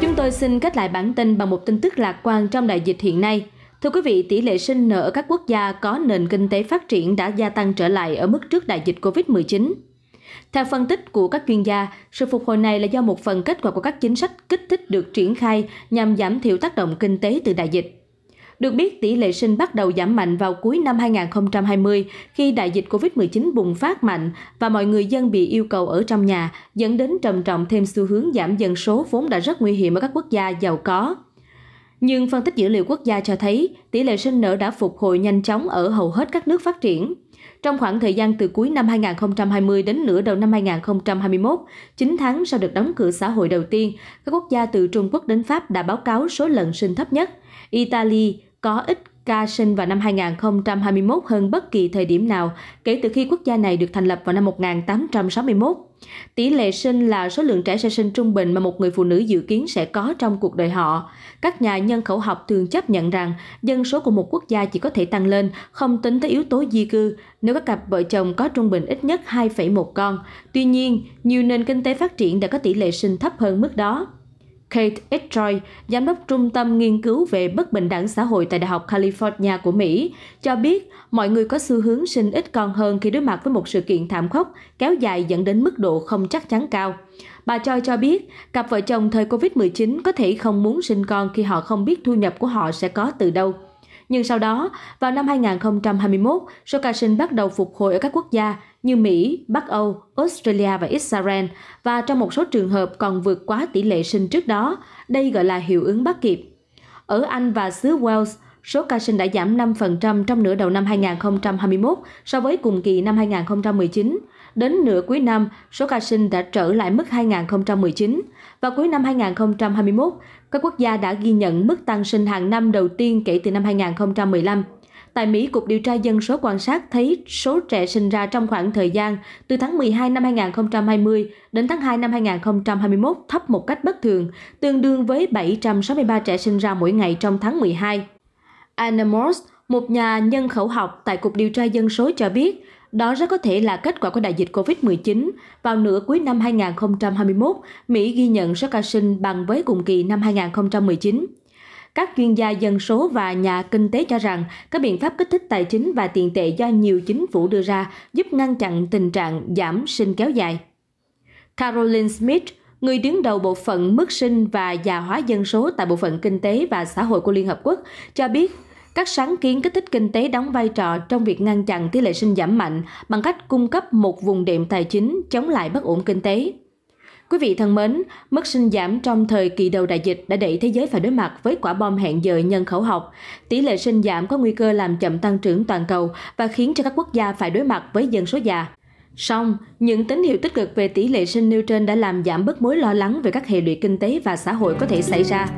Chúng tôi xin kết lại bản tin bằng một tin tức lạc quan trong đại dịch hiện nay. Thưa quý vị, tỷ lệ sinh nở ở các quốc gia có nền kinh tế phát triển đã gia tăng trở lại ở mức trước đại dịch COVID-19. Theo phân tích của các chuyên gia, sự phục hồi này là do một phần kết quả của các chính sách kích thích được triển khai nhằm giảm thiểu tác động kinh tế từ đại dịch. Được biết, tỷ lệ sinh bắt đầu giảm mạnh vào cuối năm 2020 khi đại dịch COVID-19 bùng phát mạnh và mọi người dân bị yêu cầu ở trong nhà, dẫn đến trầm trọng thêm xu hướng giảm dân số vốn đã rất nguy hiểm ở các quốc gia giàu có. Nhưng phân tích dữ liệu quốc gia cho thấy tỷ lệ sinh nở đã phục hồi nhanh chóng ở hầu hết các nước phát triển. Trong khoảng thời gian từ cuối năm 2020 đến nửa đầu năm 2021, 9 tháng sau được đóng cửa xã hội đầu tiên, các quốc gia từ Trung Quốc đến Pháp đã báo cáo số lần sinh thấp nhất. Italy có ít ca sinh vào năm 2021 hơn bất kỳ thời điểm nào kể từ khi quốc gia này được thành lập vào năm 1861. Tỷ lệ sinh là số lượng trẻ sơ sinh trung bình mà một người phụ nữ dự kiến sẽ có trong cuộc đời họ. Các nhà nhân khẩu học thường chấp nhận rằng dân số của một quốc gia chỉ có thể tăng lên, không tính tới yếu tố di cư, nếu các cặp vợ chồng có trung bình ít nhất 2,1 con. Tuy nhiên, nhiều nền kinh tế phát triển đã có tỷ lệ sinh thấp hơn mức đó. Kate Edroy, giám đốc Trung tâm Nghiên cứu về Bất bình đẳng xã hội tại Đại học California của Mỹ, cho biết mọi người có xu hướng sinh ít con hơn khi đối mặt với một sự kiện thảm khốc kéo dài dẫn đến mức độ không chắc chắn cao. Bà Choi cho biết, cặp vợ chồng thời Covid-19 có thể không muốn sinh con khi họ không biết thu nhập của họ sẽ có từ đâu. Nhưng sau đó, vào năm 2021, số ca sinh bắt đầu phục hồi ở các quốc gia, như Mỹ, Bắc Âu, Australia và Israel và trong một số trường hợp còn vượt quá tỷ lệ sinh trước đó, đây gọi là hiệu ứng bắt kịp. Ở Anh và xứ Wales, số ca sinh đã giảm 5% trong nửa đầu năm 2021 so với cùng kỳ năm 2019. Đến nửa cuối năm, số ca sinh đã trở lại mức 2019 và cuối năm 2021, các quốc gia đã ghi nhận mức tăng sinh hàng năm đầu tiên kể từ năm 2015. Tại Mỹ, Cục Điều tra Dân số quan sát thấy số trẻ sinh ra trong khoảng thời gian từ tháng 12 năm 2020 đến tháng 2 năm 2021 thấp một cách bất thường, tương đương với 763 trẻ sinh ra mỗi ngày trong tháng 12. Anna Morse, một nhà nhân khẩu học tại Cục Điều tra Dân số cho biết, đó rất có thể là kết quả của đại dịch COVID-19. Vào nửa cuối năm 2021, Mỹ ghi nhận số ca sinh bằng với cùng kỳ năm 2019 các chuyên gia dân số và nhà kinh tế cho rằng các biện pháp kích thích tài chính và tiền tệ do nhiều chính phủ đưa ra giúp ngăn chặn tình trạng giảm sinh kéo dài. Caroline Smith, người đứng đầu bộ phận mức sinh và già hóa dân số tại bộ phận kinh tế và xã hội của Liên Hợp Quốc, cho biết các sáng kiến kích thích kinh tế đóng vai trò trong việc ngăn chặn tỷ lệ sinh giảm mạnh bằng cách cung cấp một vùng đệm tài chính chống lại bất ổn kinh tế. Quý vị thân mến, mức sinh giảm trong thời kỳ đầu đại dịch đã đẩy thế giới phải đối mặt với quả bom hẹn giờ nhân khẩu học. Tỷ lệ sinh giảm có nguy cơ làm chậm tăng trưởng toàn cầu và khiến cho các quốc gia phải đối mặt với dân số già. Song, những tín hiệu tích cực về tỷ lệ sinh nêu trên đã làm giảm bớt mối lo lắng về các hệ lụy kinh tế và xã hội có thể xảy ra.